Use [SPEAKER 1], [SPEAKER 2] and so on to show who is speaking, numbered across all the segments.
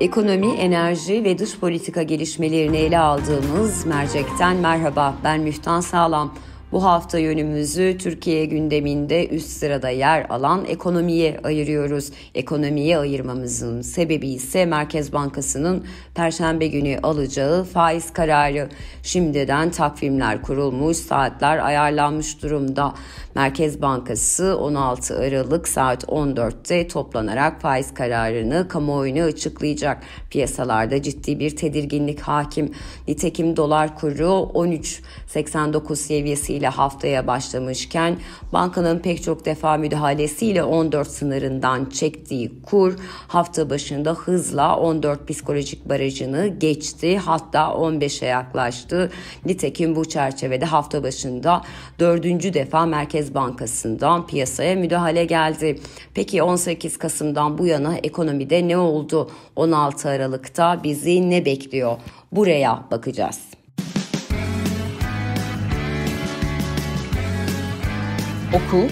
[SPEAKER 1] Ekonomi, enerji ve dış politika gelişmelerini ele aldığımız mercekten merhaba. Ben Müftan Sağlam. Bu hafta yönümüzü Türkiye gündeminde üst sırada yer alan ekonomiye ayırıyoruz. Ekonomiye ayırmamızın sebebi ise Merkez Bankası'nın perşembe günü alacağı faiz kararı. Şimdiden takvimler kurulmuş, saatler ayarlanmış durumda. Merkez Bankası 16 Aralık saat 14'te toplanarak faiz kararını kamuoyuna açıklayacak. Piyasalarda ciddi bir tedirginlik hakim. Nitekim dolar kuru 13.89 seviyesiyle ile haftaya başlamışken bankanın pek çok defa müdahalesiyle 14 sınırından çektiği kur hafta başında hızla 14 psikolojik barajını geçti hatta 15'e yaklaştı. Nitekim bu çerçevede hafta başında dördüncü defa Merkez Bankası'ndan piyasaya müdahale geldi. Peki 18 Kasım'dan bu yana ekonomide ne oldu? 16 Aralık'ta bizi ne bekliyor? Buraya bakacağız. Oku,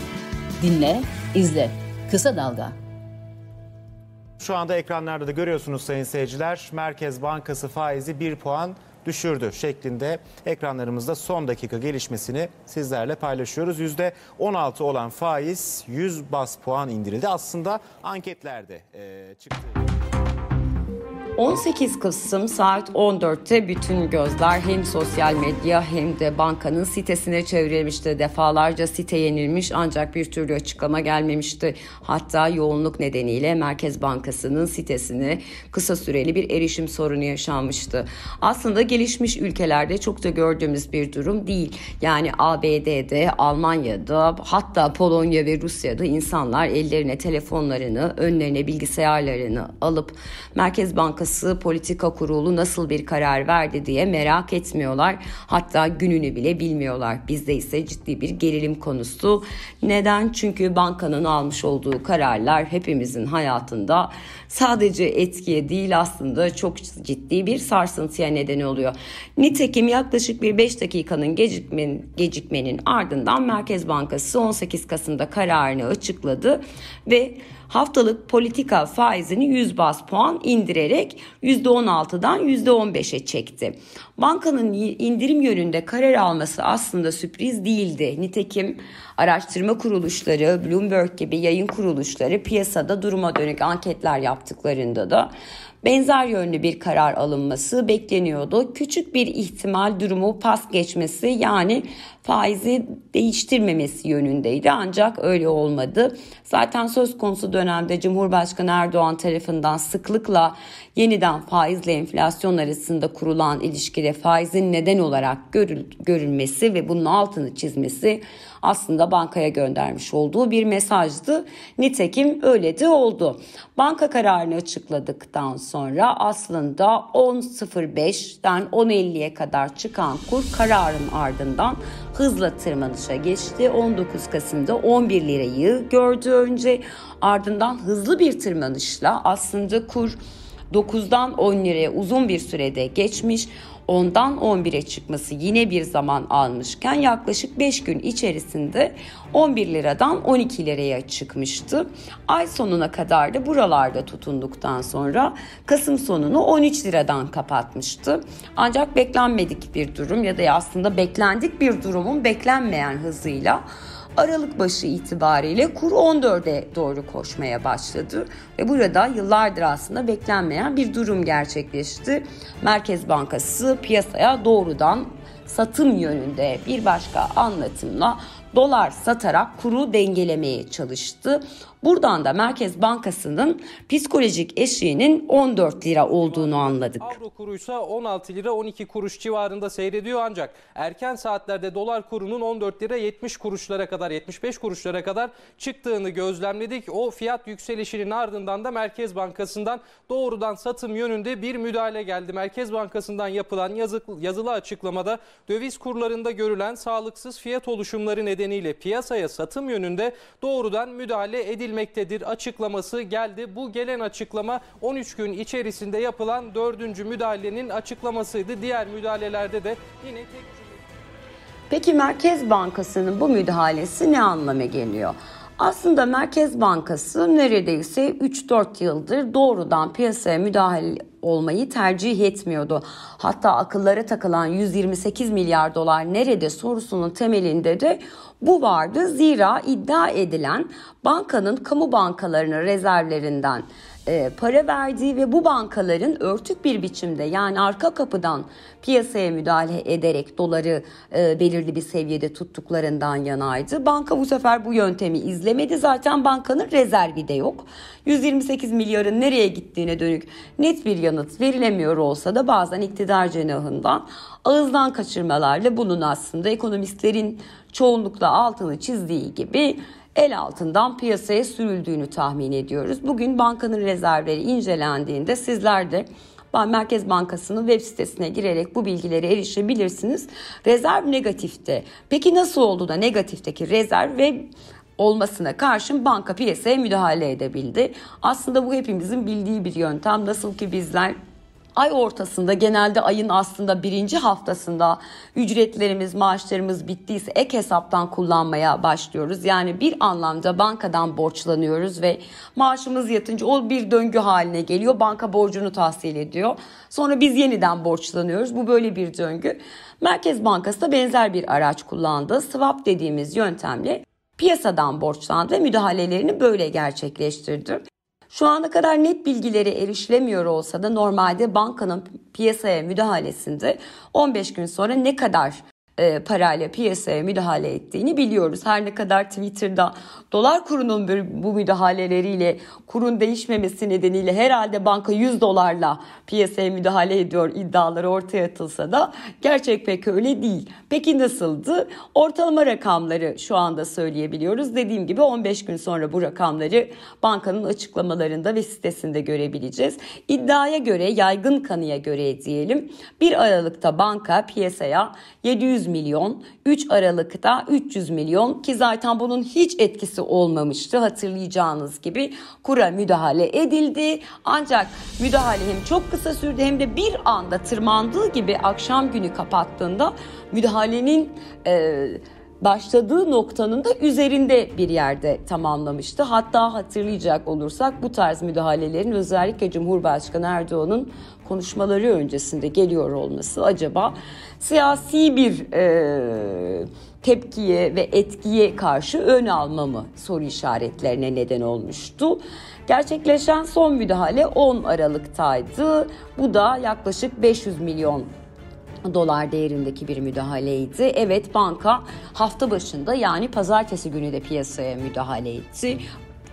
[SPEAKER 1] dinle, izle. Kısa Dalga. Şu anda ekranlarda da görüyorsunuz sayın seyirciler. Merkez Bankası faizi 1 puan düşürdü şeklinde ekranlarımızda son dakika gelişmesini sizlerle paylaşıyoruz. %16 olan faiz 100 bas puan indirildi. Aslında anketlerde e, çıktı. 18 Kasım saat 14'te bütün gözler hem sosyal medya hem de bankanın sitesine çevrilmişti. Defalarca site yenilmiş ancak bir türlü açıklama gelmemişti. Hatta yoğunluk nedeniyle Merkez Bankası'nın sitesine kısa süreli bir erişim sorunu yaşanmıştı. Aslında gelişmiş ülkelerde çok da gördüğümüz bir durum değil. Yani ABD'de, Almanya'da hatta Polonya ve Rusya'da insanlar ellerine telefonlarını, önlerine bilgisayarlarını alıp Merkez Bankası Bankası Politika Kurulu nasıl bir karar verdi diye merak etmiyorlar. Hatta gününü bile bilmiyorlar. Bizde ise ciddi bir gerilim konusu. Neden? Çünkü bankanın almış olduğu kararlar hepimizin hayatında sadece etkiye değil aslında çok ciddi bir sarsıntıya neden oluyor. Nitekim yaklaşık bir 5 dakikanın gecikmen, gecikmenin ardından Merkez Bankası 18 Kasım'da kararını açıkladı ve haftalık politika faizini 100 bas puan indirerek %16'dan %15'e çekti. Bankanın indirim yönünde karar alması aslında sürpriz değildi. Nitekim araştırma kuruluşları, Bloomberg gibi yayın kuruluşları piyasada duruma dönük anketler yaptıklarında da benzer yönlü bir karar alınması bekleniyordu. Küçük bir ihtimal durumu pas geçmesi yani faizi değiştirmemesi yönündeydi ancak öyle olmadı. Zaten söz konusu dönemde Cumhurbaşkanı Erdoğan tarafından sıklıkla yeniden faizle enflasyon arasında kurulan ilişkide faizin neden olarak görülmesi ve bunun altını çizmesi aslında bankaya göndermiş olduğu bir mesajdı. Nitekim öyle de oldu. Banka kararını açıkladıktan sonra aslında 10.05'den 10.50'ye kadar çıkan kur kararın ardından hızla tırmanışa geçti. 19 Kasım'da 11 lirayı gördü önce. Ardından hızlı bir tırmanışla aslında kur 9'dan 10 liraya uzun bir sürede geçmiş. 10'dan 11'e çıkması yine bir zaman almışken yaklaşık 5 gün içerisinde 11 liradan 12 liraya çıkmıştı. Ay sonuna kadar da buralarda tutunduktan sonra Kasım sonunu 13 liradan kapatmıştı. Ancak beklenmedik bir durum ya da aslında beklendik bir durumun beklenmeyen hızıyla Aralık başı itibariyle kur 14'e doğru koşmaya başladı ve burada yıllardır aslında beklenmeyen bir durum gerçekleşti. Merkez Bankası piyasaya doğrudan satım yönünde bir başka anlatımla dolar satarak kuru dengelemeye çalıştı. Buradan da Merkez Bankası'nın psikolojik eşiğinin 14 lira olduğunu anladık. Avro kuruysa 16 lira 12 kuruş civarında seyrediyor ancak erken saatlerde dolar kurunun 14 lira 70 kuruşlara kadar 75 kuruşlara kadar çıktığını gözlemledik. O fiyat yükselişinin ardından da Merkez Bankası'ndan doğrudan satım yönünde bir müdahale geldi. Merkez Bankası'ndan yapılan yazı, yazılı açıklamada döviz kurlarında görülen sağlıksız fiyat oluşumları nedeniyle piyasaya satım yönünde doğrudan müdahale edildi edilmektedir açıklaması geldi. Bu gelen açıklama 13 gün içerisinde yapılan 4. müdahalenin açıklamasıydı. Diğer müdahalelerde de yine tek Peki Merkez Bankası'nın bu müdahalesi ne anlama geliyor? Aslında Merkez Bankası neredeyse 3-4 yıldır doğrudan piyasaya müdahale olmayı tercih etmiyordu. Hatta akıllara takılan 128 milyar dolar nerede sorusunun temelinde de bu vardı zira iddia edilen bankanın kamu bankalarına rezervlerinden e, para verdiği ve bu bankaların örtük bir biçimde yani arka kapıdan piyasaya müdahale ederek doları e, belirli bir seviyede tuttuklarından yanaydı. Banka bu sefer bu yöntemi izlemedi. Zaten bankanın rezervi de yok. 128 milyarın nereye gittiğine dönük net bir yanıt verilemiyor olsa da bazen iktidar cenahından ağızdan kaçırmalarla bunun aslında ekonomistlerin çoğunlukla altını çizdiği gibi el altından piyasaya sürüldüğünü tahmin ediyoruz. Bugün bankanın rezervleri incelendiğinde sizler de Merkez Bankası'nın web sitesine girerek bu bilgileri erişebilirsiniz. Rezerv negatifte. Peki nasıl oldu da negatifteki rezerv ve olmasına karşın banka piyasaya müdahale edebildi. Aslında bu hepimizin bildiği bir yöntem. Nasıl ki bizler ay ortasında genelde ayın aslında birinci haftasında ücretlerimiz, maaşlarımız bittiyse ek hesaptan kullanmaya başlıyoruz. Yani bir anlamda bankadan borçlanıyoruz ve maaşımız yatınca o bir döngü haline geliyor. Banka borcunu tahsil ediyor. Sonra biz yeniden borçlanıyoruz. Bu böyle bir döngü. Merkez Bankası da benzer bir araç kullandı. Swap dediğimiz yöntemle piyasadan borçlandı ve müdahalelerini böyle gerçekleştirdi. Şu ana kadar net bilgileri erişilemiyor olsa da normalde bankanın piyasaya müdahalesinde 15 gün sonra ne kadar e, parayla piyasaya müdahale ettiğini biliyoruz. Her ne kadar Twitter'da dolar kurunun bu müdahaleleriyle kurun değişmemesi nedeniyle herhalde banka 100 dolarla piyasaya müdahale ediyor iddiaları ortaya atılsa da gerçek pek öyle değil. Peki nasıldı? Ortalama rakamları şu anda söyleyebiliyoruz. Dediğim gibi 15 gün sonra bu rakamları bankanın açıklamalarında ve sitesinde görebileceğiz. İddiaya göre yaygın kanıya göre diyelim bir Aralık'ta banka piyasaya 700 milyon, 3 Aralık'ta 300 milyon ki zaten bunun hiç etkisi olmamıştı hatırlayacağınız gibi kura müdahale edildi. Ancak müdahale hem çok kısa sürdü hem de bir anda tırmandığı gibi akşam günü kapattığında müdahalenin e, başladığı noktanın da üzerinde bir yerde tamamlamıştı. Hatta hatırlayacak olursak bu tarz müdahalelerin özellikle Cumhurbaşkanı Erdoğan'ın konuşmaları öncesinde geliyor olması acaba siyasi bir e, tepkiye ve etkiye karşı ön alma mı soru işaretlerine neden olmuştu. Gerçekleşen son müdahale 10 Aralık'taydı. Bu da yaklaşık 500 milyon dolar değerindeki bir müdahaleydi. Evet banka hafta başında yani pazartesi günü de piyasaya müdahale etti.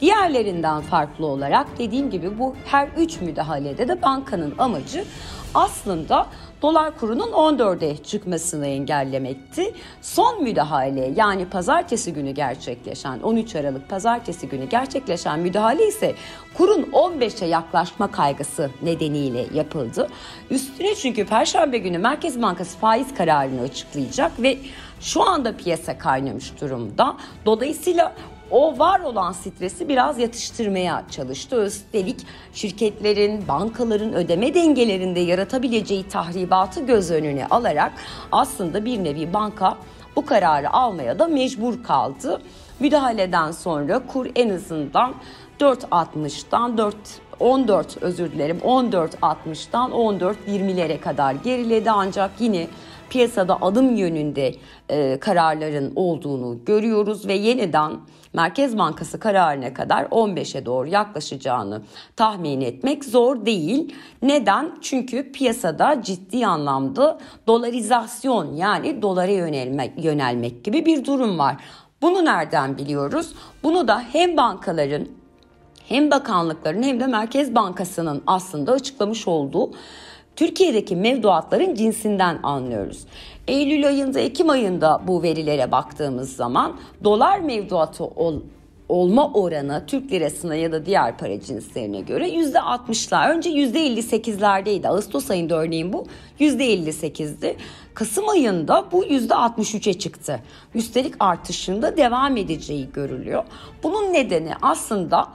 [SPEAKER 1] Diğerlerinden farklı olarak dediğim gibi bu her üç müdahalede de bankanın amacı aslında dolar kurunun 14'e çıkmasını engellemekti. Son müdahale yani pazartesi günü gerçekleşen 13 Aralık pazartesi günü gerçekleşen müdahale ise kurun 15'e yaklaşma kaygısı nedeniyle yapıldı. Üstüne çünkü perşembe günü Merkez Bankası faiz kararını açıklayacak ve şu anda piyasa kaynamış durumda. Dolayısıyla o var olan stresi biraz yatıştırmaya çalıştı. Üstelik şirketlerin, bankaların ödeme dengelerinde yaratabileceği tahribatı göz önüne alarak aslında bir nevi banka bu kararı almaya da mecbur kaldı. Müdahaleden sonra kur en azından 4.60'dan 4 14 özür dilerim 14.60'dan 14.20'lere kadar geriledi ancak yine piyasada adım yönünde e, kararların olduğunu görüyoruz ve yeniden Merkez Bankası kararına kadar 15'e doğru yaklaşacağını tahmin etmek zor değil. Neden? Çünkü piyasada ciddi anlamda dolarizasyon yani dolara yönelmek, yönelmek gibi bir durum var. Bunu nereden biliyoruz? Bunu da hem bankaların hem bakanlıkların hem de Merkez Bankası'nın aslında açıklamış olduğu Türkiye'deki mevduatların cinsinden anlıyoruz. Eylül ayında, Ekim ayında bu verilere baktığımız zaman dolar mevduatı ol, olma oranı Türk lirasına ya da diğer para cinslerine göre %60'lar. Önce %58'lerdeydi. Ağustos ayında örneğin bu %58'di. Kasım ayında bu yüzde %63'e çıktı. Üstelik artışında devam edeceği görülüyor. Bunun nedeni aslında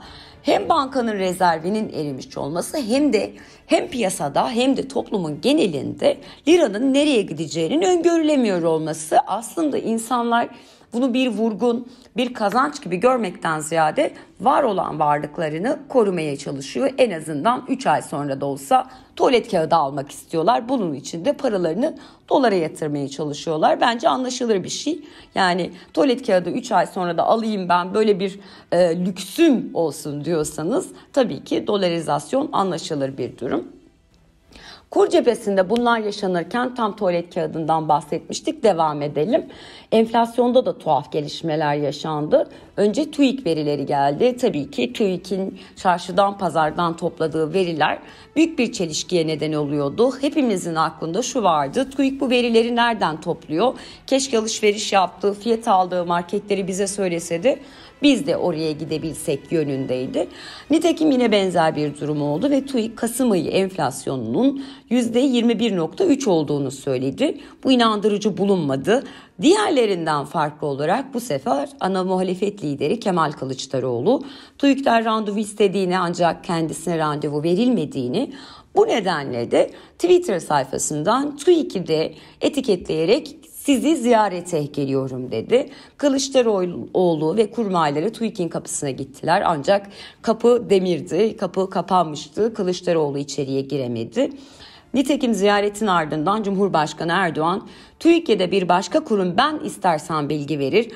[SPEAKER 1] hem bankanın rezervinin erimiş olması hem de hem piyasada hem de toplumun genelinde liranın nereye gideceğinin öngörülemiyor olması aslında insanlar bunu bir vurgun, bir kazanç gibi görmekten ziyade var olan varlıklarını korumaya çalışıyor. En azından 3 ay sonra da olsa tuvalet kağıdı almak istiyorlar. Bunun için de paralarını dolara yatırmaya çalışıyorlar. Bence anlaşılır bir şey. Yani tuvalet kağıdı 3 ay sonra da alayım ben böyle bir e, lüksüm olsun diyorsanız tabii ki dolarizasyon anlaşılır bir durum. Kur cephesinde bunlar yaşanırken tam tuvalet kağıdından bahsetmiştik. Devam edelim. Enflasyonda da tuhaf gelişmeler yaşandı. Önce TÜİK verileri geldi. Tabii ki TÜİK'in çarşıdan pazardan topladığı veriler büyük bir çelişkiye neden oluyordu. Hepimizin aklında şu vardı. TÜİK bu verileri nereden topluyor? Keşke alışveriş yaptığı, fiyat aldığı marketleri bize söylese biz de oraya gidebilsek yönündeydi. Nitekim yine benzer bir durum oldu ve TÜİK Kasım ayı enflasyonunun %21.3 olduğunu söyledi. Bu inandırıcı bulunmadı. Diğerlerinden farklı olarak bu sefer ana muhalefet lideri Kemal Kılıçdaroğlu TÜİK'ten randevu istediğini ancak kendisine randevu verilmediğini bu nedenle de Twitter sayfasından TÜİK'i de etiketleyerek sizi ziyarete geliyorum dedi. Kılıçdaroğlu ve kurmayları TÜİK'in kapısına gittiler ancak kapı demirdi, kapı kapanmıştı. Kılıçdaroğlu içeriye giremedi. Nitekim ziyaretin ardından Cumhurbaşkanı Erdoğan, TÜİK'e bir başka kurum ben istersen bilgi verir,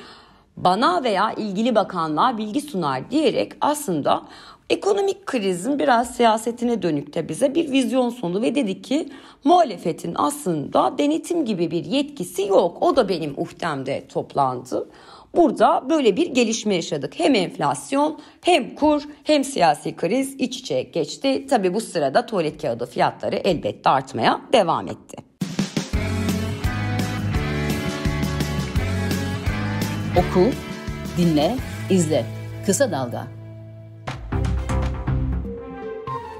[SPEAKER 1] bana veya ilgili bakanlığa bilgi sunar diyerek aslında ekonomik krizin biraz siyasetine dönükte bize bir vizyon sundu ve dedi ki muhalefetin aslında denetim gibi bir yetkisi yok. O da benim uhdemde toplandı. Burada böyle bir gelişme yaşadık. Hem enflasyon hem kur hem siyasi kriz iç içe geçti. Tabi bu sırada tuvalet kağıdı fiyatları elbette artmaya devam etti. Oku, dinle, izle. Kısa Dalga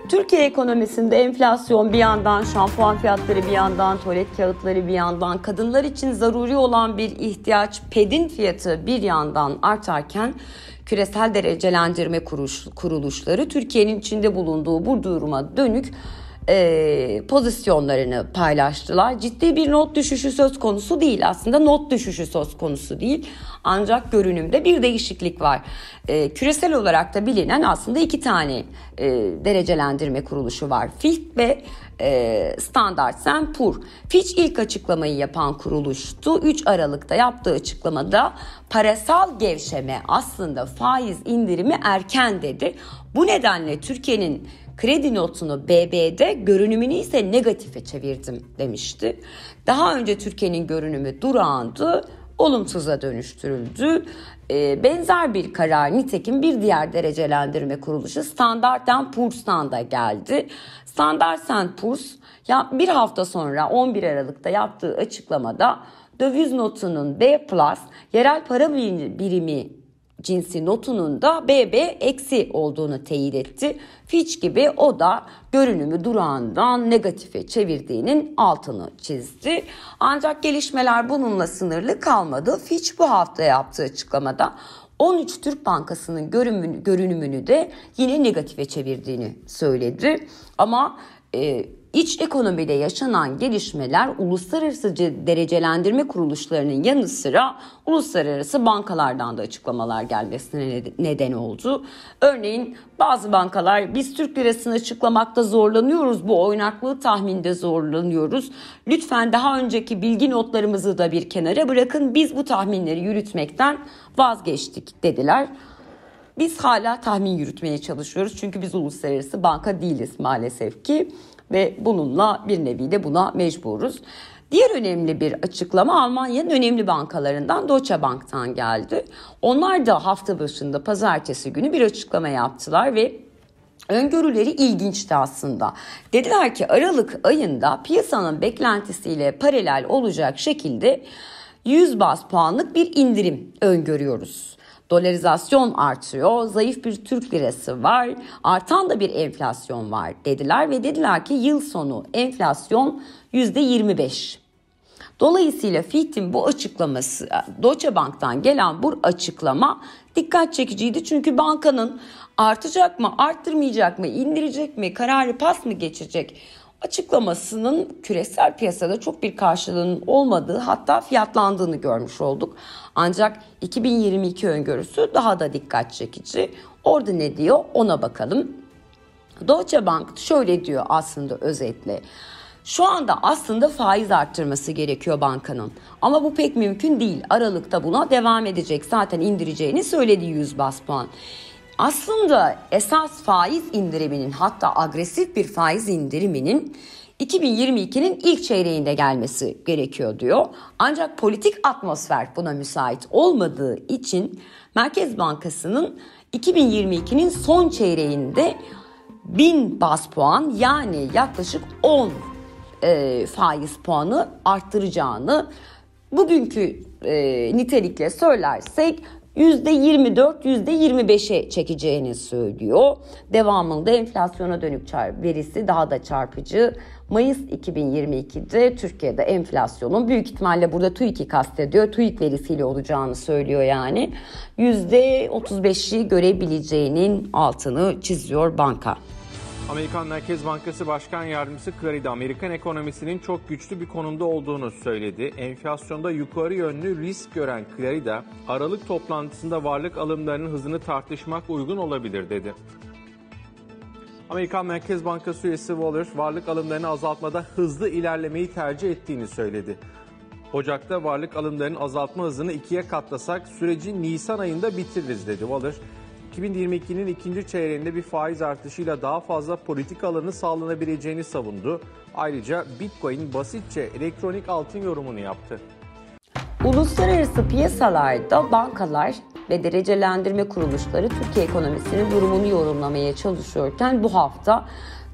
[SPEAKER 1] Türkiye ekonomisinde enflasyon bir yandan, şampuan fiyatları bir yandan, tuvalet kağıtları bir yandan, kadınlar için zaruri olan bir ihtiyaç pedin fiyatı bir yandan artarken küresel derecelendirme kuruluşları Türkiye'nin içinde bulunduğu bu duruma dönük e, pozisyonlarını paylaştılar. Ciddi bir not düşüşü söz konusu değil aslında not düşüşü söz konusu değil ancak görünümde bir değişiklik var. E, küresel olarak da bilinen aslında iki tane e, derecelendirme kuruluşu var Fitch ve e, Standard Poor. Fitch ilk açıklamayı yapan kuruluştu. 3 Aralık'ta yaptığı açıklamada parasal gevşeme aslında faiz indirimi erken dedi. Bu nedenle Türkiye'nin Kredi notunu BB'de görünümünü ise negatife çevirdim demişti. Daha önce Türkiye'nin görünümü durağandı, olumsuza dönüştürüldü. Ee, benzer bir karar nitekim bir diğer derecelendirme kuruluşu Standart Poor's'tan da geldi. Standart Poor's ya bir hafta sonra 11 Aralık'ta yaptığı açıklamada döviz notunun B+, yerel para birimi cinsi notunun da BB eksi olduğunu teyit etti. Fitch gibi o da görünümü durağından negatife çevirdiğinin altını çizdi. Ancak gelişmeler bununla sınırlı kalmadı. Fitch bu hafta yaptığı açıklamada 13 Türk Bankası'nın görünümünü, görünümünü de yine negatife çevirdiğini söyledi. Ama e, iç ekonomide yaşanan gelişmeler uluslararası derecelendirme kuruluşlarının yanı sıra uluslararası bankalardan da açıklamalar gelmesine neden oldu. Örneğin bazı bankalar biz Türk lirasını açıklamakta zorlanıyoruz, bu oynaklığı tahminde zorlanıyoruz. Lütfen daha önceki bilgi notlarımızı da bir kenara bırakın biz bu tahminleri yürütmekten vazgeçtik dediler. Biz hala tahmin yürütmeye çalışıyoruz. Çünkü biz uluslararası banka değiliz maalesef ki ve bununla bir nevi de buna mecburuz. Diğer önemli bir açıklama Almanya'nın önemli bankalarından Deutsche Bank'tan geldi. Onlar da hafta başında pazartesi günü bir açıklama yaptılar ve Öngörüleri ilginçti aslında. Dediler ki Aralık ayında piyasanın beklentisiyle paralel olacak şekilde 100 bas puanlık bir indirim öngörüyoruz. Dolarizasyon artıyor. Zayıf bir Türk lirası var. Artan da bir enflasyon var dediler ve dediler ki yıl sonu enflasyon %25. Dolayısıyla FİT'in bu açıklaması, Deutsche Bank'tan gelen bu açıklama dikkat çekiciydi. Çünkü bankanın artacak mı, arttırmayacak mı, indirecek mi, kararı pas mı geçecek açıklamasının küresel piyasada çok bir karşılığının olmadığı hatta fiyatlandığını görmüş olduk. Ancak 2022 öngörüsü daha da dikkat çekici. Orada ne diyor ona bakalım. Deutsche Bank şöyle diyor aslında özetle. Şu anda aslında faiz arttırması gerekiyor bankanın. Ama bu pek mümkün değil. Aralıkta buna devam edecek. Zaten indireceğini söyledi 100 bas puan. Aslında esas faiz indiriminin hatta agresif bir faiz indiriminin 2022'nin ilk çeyreğinde gelmesi gerekiyor diyor. Ancak politik atmosfer buna müsait olmadığı için Merkez Bankası'nın 2022'nin son çeyreğinde 1000 bas puan yani yaklaşık 10 e, faiz puanı arttıracağını bugünkü e, nitelikle söylersek %24, %25'e çekeceğini söylüyor. Devamında enflasyona dönük verisi daha da çarpıcı. Mayıs 2022'de Türkiye'de enflasyonun büyük ihtimalle burada TÜİK'i kastediyor. TÜİK verisiyle olacağını söylüyor yani. %35'i görebileceğinin altını çiziyor banka. Amerikan Merkez Bankası Başkan Yardımcısı Clarida, Amerikan ekonomisinin çok güçlü bir konumda olduğunu söyledi. Enflasyonda yukarı yönlü risk gören Clarida, Aralık toplantısında varlık alımlarının hızını tartışmak uygun olabilir dedi. Amerikan Merkez Bankası üyesi Waller, varlık alımlarını azaltmada hızlı ilerlemeyi tercih ettiğini söyledi. Ocak'ta varlık alımlarının azaltma hızını ikiye katlasak süreci Nisan ayında bitiririz dedi Waller. 2022'nin ikinci çeyreğinde bir faiz artışıyla daha fazla politik alanı sağlanabileceğini savundu. Ayrıca Bitcoin basitçe elektronik altın yorumunu yaptı. Uluslararası piyasalarda bankalar ve derecelendirme kuruluşları Türkiye ekonomisinin durumunu yorumlamaya çalışıyorken bu hafta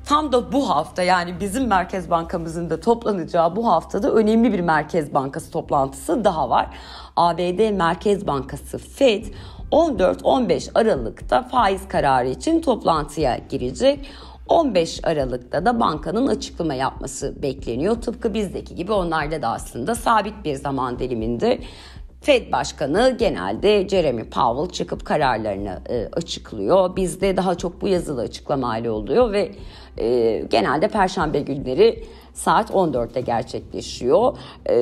[SPEAKER 1] tam da bu hafta yani bizim Merkez Bankamızın da toplanacağı bu haftada önemli bir Merkez Bankası toplantısı daha var. ABD Merkez Bankası Fed 14-15 Aralık'ta faiz kararı için toplantıya girecek. 15 Aralık'ta da bankanın açıklama yapması bekleniyor. Tıpkı bizdeki gibi onlarda da aslında sabit bir zaman diliminde Fed Başkanı genelde Jeremy Powell çıkıp kararlarını e, açıklıyor. Bizde daha çok bu yazılı açıklama hali oluyor ve e, genelde perşembe günleri saat 14'te gerçekleşiyor. E,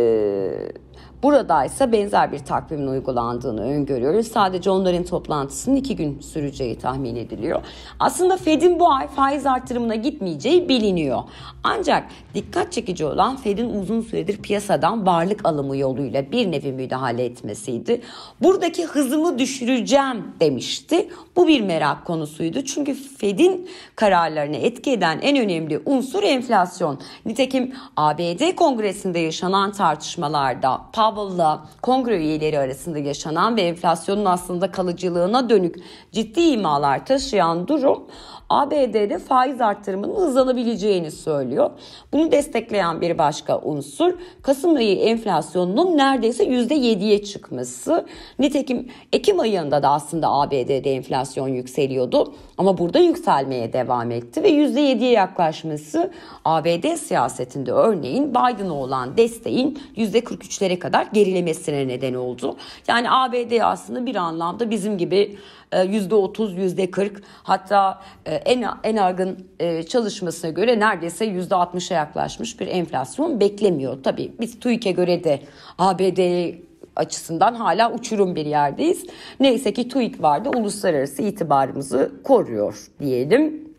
[SPEAKER 1] Burada ise benzer bir takvimin uygulandığını öngörüyoruz. Sadece onların toplantısının iki gün süreceği tahmin ediliyor. Aslında Fed'in bu ay faiz artırımına gitmeyeceği biliniyor. Ancak dikkat çekici olan Fed'in uzun süredir piyasadan varlık alımı yoluyla bir nevi müdahale etmesiydi. Buradaki hızımı düşüreceğim demişti. Bu bir merak konusuydu. Çünkü Fed'in kararlarını etki eden en önemli unsur enflasyon. Nitekim ABD kongresinde yaşanan tartışmalarda Powell Powell'la kongre üyeleri arasında yaşanan ve enflasyonun aslında kalıcılığına dönük ciddi imalar taşıyan durum ABD'de faiz arttırımının hızlanabileceğini söylüyor. Bunu destekleyen bir başka unsur Kasım ayı enflasyonunun neredeyse %7'ye çıkması. Nitekim Ekim ayında da aslında ABD'de enflasyon yükseliyordu ama burada yükselmeye devam etti ve %7'ye yaklaşması ABD siyasetinde örneğin Biden'a olan desteğin %43'lere kadar gerilemesine neden oldu. Yani ABD aslında bir anlamda bizim gibi e, yüzde otuz, yüzde kırk hatta e, en en argın e, çalışmasına göre neredeyse yüzde altmışa yaklaşmış bir enflasyon beklemiyor. Tabii biz TÜİK'e göre de ABD açısından hala uçurum bir yerdeyiz. Neyse ki TÜİK vardı uluslararası itibarımızı koruyor diyelim.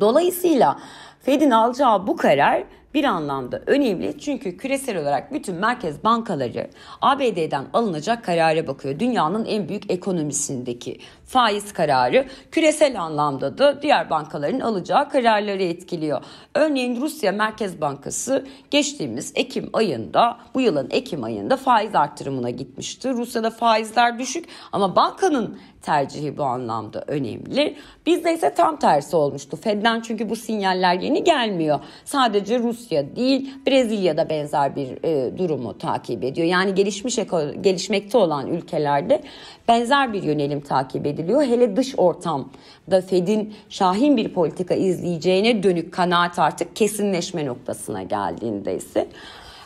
[SPEAKER 1] Dolayısıyla Fed'in alacağı bu karar bir anlamda önemli çünkü küresel olarak bütün merkez bankaları ABD'den alınacak karara bakıyor. Dünyanın en büyük ekonomisindeki faiz kararı küresel anlamda da diğer bankaların alacağı kararları etkiliyor. Örneğin Rusya Merkez Bankası geçtiğimiz Ekim ayında bu yılın Ekim ayında faiz artırımına gitmişti. Rusya'da faizler düşük ama bankanın tercihi bu anlamda önemli. Bizde ise tam tersi olmuştu. Fed'den çünkü bu sinyaller yeni gelmiyor. Sadece Rusya değil Brezilya'da benzer bir e, durumu takip ediyor. Yani gelişmiş gelişmekte olan ülkelerde benzer bir yönelim takip ediliyor. Hele dış ortamda Fed'in şahin bir politika izleyeceğine dönük kanaat artık kesinleşme noktasına geldiğinde ise.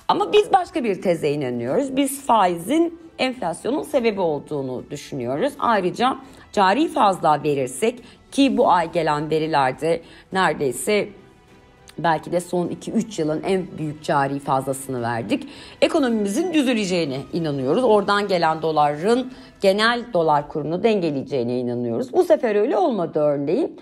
[SPEAKER 1] Ama biz başka bir teze inanıyoruz. Biz faizin enflasyonun sebebi olduğunu düşünüyoruz. Ayrıca cari fazla verirsek ki bu ay gelen verilerde neredeyse belki de son 2-3 yılın en büyük cari fazlasını verdik. Ekonomimizin düzüleceğine inanıyoruz. Oradan gelen doların genel dolar kurunu dengeleyeceğine inanıyoruz. Bu sefer öyle olmadı örneğin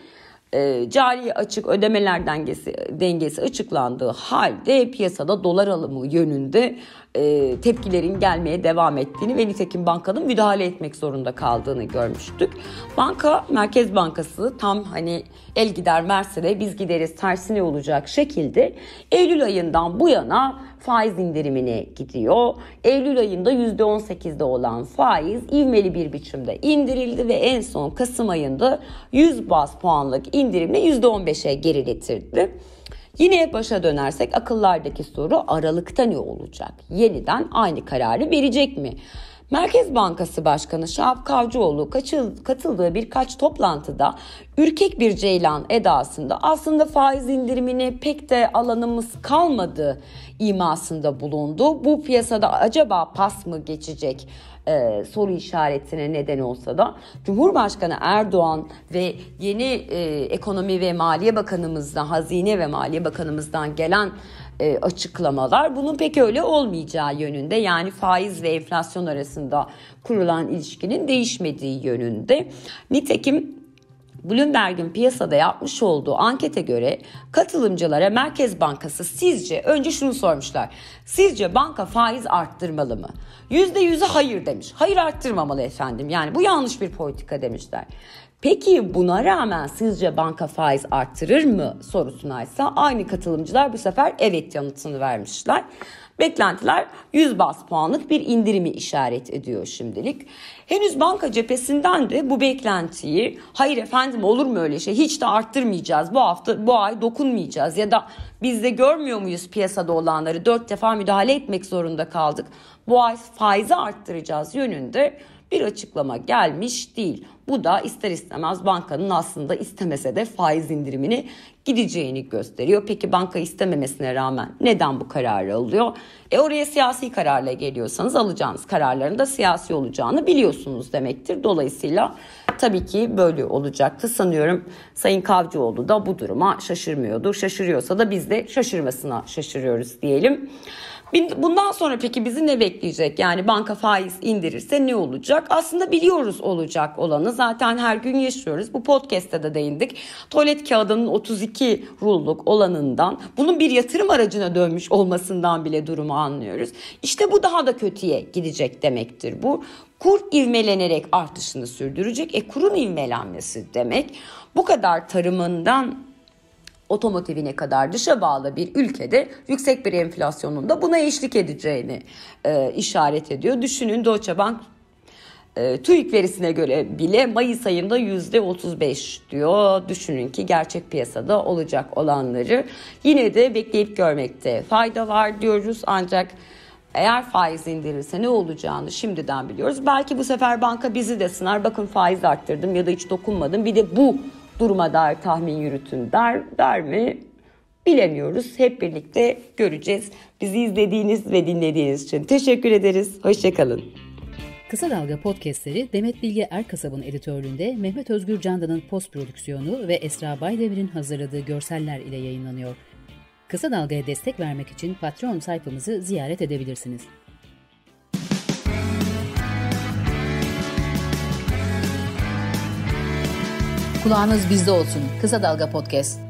[SPEAKER 1] e, cari açık ödemeler dengesi, dengesi açıklandığı halde piyasada dolar alımı yönünde e, tepkilerin gelmeye devam ettiğini ve nitekim bankanın müdahale etmek zorunda kaldığını görmüştük. Banka, Merkez Bankası tam hani el gider Mersin'e biz gideriz tersine olacak şekilde Eylül ayından bu yana faiz indirimine gidiyor. Eylül ayında %18'de olan faiz ivmeli bir biçimde indirildi ve en son Kasım ayında 100 bas puanlık indirimle %15'e geriletirdi. Yine başa dönersek akıllardaki soru Aralık'ta ne olacak? Yeniden aynı kararı verecek mi? Merkez Bankası Başkanı Şahap Kavcıoğlu katıldığı birkaç toplantıda ürkek bir ceylan edasında aslında faiz indirimini pek de alanımız kalmadı imasında bulundu. Bu piyasada acaba pas mı geçecek e, soru işaretine neden olsa da Cumhurbaşkanı Erdoğan ve yeni e, ekonomi ve maliye bakanımızdan, hazine ve maliye bakanımızdan gelen e, açıklamalar bunun pek öyle olmayacağı yönünde yani faiz ve enflasyon arasında kurulan ilişkinin değişmediği yönünde. Nitekim Bloomberg'in piyasada yapmış olduğu ankete göre katılımcılara Merkez Bankası sizce önce şunu sormuşlar. Sizce banka faiz arttırmalı mı? %100'ü hayır demiş. Hayır arttırmamalı efendim. Yani bu yanlış bir politika demişler. Peki buna rağmen sizce banka faiz arttırır mı sorusuna ise aynı katılımcılar bu sefer evet yanıtını vermişler. Beklentiler 100 bas puanlık bir indirimi işaret ediyor şimdilik. Henüz banka cephesinden de bu beklentiyi hayır efendim olur mu öyle şey hiç de arttırmayacağız bu hafta bu ay dokunmayacağız ya da biz de görmüyor muyuz piyasada olanları dört defa müdahale etmek zorunda kaldık bu ay faizi arttıracağız yönünde bir açıklama gelmiş değil. Bu da ister istemez bankanın aslında istemese de faiz indirimini gideceğini gösteriyor. Peki banka istememesine rağmen neden bu kararı alıyor? E oraya siyasi kararla geliyorsanız alacağınız kararların da siyasi olacağını biliyorsunuz demektir. Dolayısıyla tabii ki böyle olacaktı. Sanıyorum Sayın Kavcıoğlu da bu duruma şaşırmıyordur. Şaşırıyorsa da biz de şaşırmasına şaşırıyoruz diyelim. Bundan sonra peki bizi ne bekleyecek? Yani banka faiz indirirse ne olacak? Aslında biliyoruz olacak olanı zaten her gün yaşıyoruz. Bu podcast'te de değindik. Tuvalet kağıdının 32 rulluk olanından bunun bir yatırım aracına dönmüş olmasından bile durumu anlıyoruz. İşte bu daha da kötüye gidecek demektir bu. Kur ivmelenerek artışını sürdürecek. E kurun ivmelenmesi demek bu kadar tarımından otomotivine kadar dışa bağlı bir ülkede yüksek bir enflasyonun da buna eşlik edeceğini e, işaret ediyor. Düşünün Deutsche Bank e, TÜİK verisine göre bile Mayıs ayında yüzde %35 diyor. Düşünün ki gerçek piyasada olacak olanları yine de bekleyip görmekte fayda var diyoruz. Ancak eğer faiz indirirse ne olacağını şimdiden biliyoruz. Belki bu sefer banka bizi de sınar. Bakın faiz arttırdım ya da hiç dokunmadım. Bir de bu duruma dair tahmin yürütün der, der mi? Bilemiyoruz. Hep birlikte göreceğiz. Bizi izlediğiniz ve dinlediğiniz için teşekkür ederiz. Hoşçakalın. Kısa Dalga podcastleri Demet Bilge Erkasab'ın editörlüğünde Mehmet Özgür Candan'ın post prodüksiyonu ve Esra Baydemir'in hazırladığı görseller ile yayınlanıyor. Kısa Dalga'ya destek vermek için Patreon sayfamızı ziyaret edebilirsiniz. Kulağınız bizde olsun. Kısa Dalga Podcast.